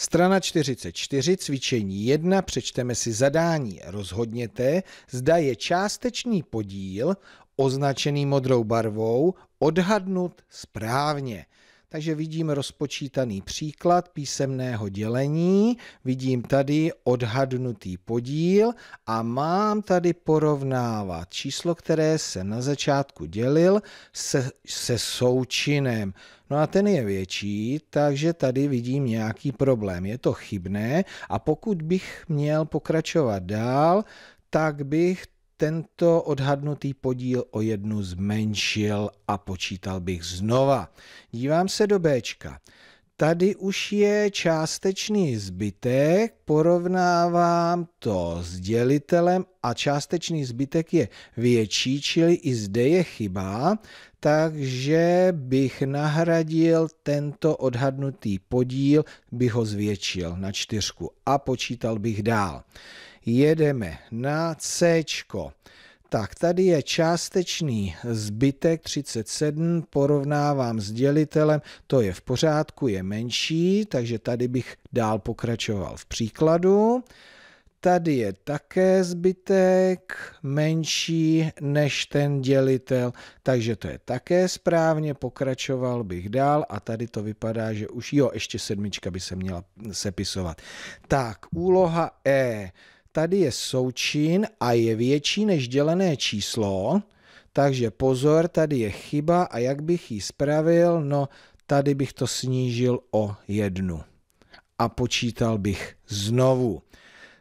Strana 44, cvičení 1, přečteme si zadání. Rozhodněte, zda je částečný podíl označený modrou barvou odhadnut správně. Takže vidím rozpočítaný příklad písemného dělení, vidím tady odhadnutý podíl a mám tady porovnávat číslo, které se na začátku dělil se, se součinem. No a ten je větší, takže tady vidím nějaký problém. Je to chybné a pokud bych měl pokračovat dál, tak bych tento odhadnutý podíl o jednu zmenšil a počítal bych znova. Dívám se do Bčka. Tady už je částečný zbytek, porovnávám to s dělitelem a částečný zbytek je větší, čili i zde je chyba, takže bych nahradil tento odhadnutý podíl, bych ho zvětšil na čtyřku a počítal bych dál jedeme na C. Tak tady je částečný zbytek 37, porovnávám s dělitelem, to je v pořádku, je menší, takže tady bych dál pokračoval v příkladu. Tady je také zbytek menší než ten dělitel, takže to je také správně, pokračoval bych dál a tady to vypadá, že už jo, ještě sedmička by se měla sepisovat. Tak, úloha E Tady je součin a je větší než dělené číslo, takže pozor, tady je chyba a jak bych ji spravil? No, tady bych to snížil o jednu a počítal bych znovu.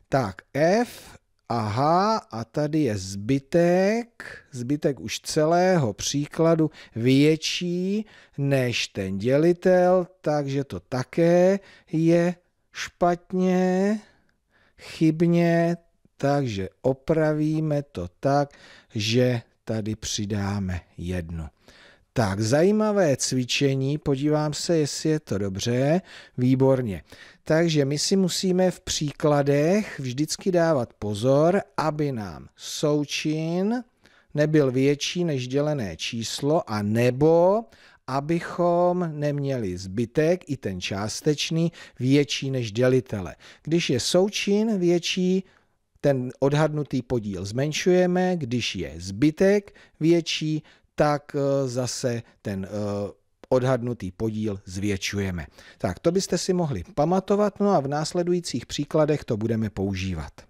Tak F aha, a tady je zbytek, zbytek už celého příkladu větší než ten dělitel, takže to také je špatně chybně, takže opravíme to tak, že tady přidáme jednu. Tak, zajímavé cvičení, podívám se, jestli je to dobře, výborně. Takže my si musíme v příkladech vždycky dávat pozor, aby nám součin nebyl větší než dělené číslo a nebo abychom neměli zbytek, i ten částečný, větší než dělitele. Když je součin větší, ten odhadnutý podíl zmenšujeme, když je zbytek větší, tak eh, zase ten eh, odhadnutý podíl zvětšujeme. Tak to byste si mohli pamatovat, no a v následujících příkladech to budeme používat.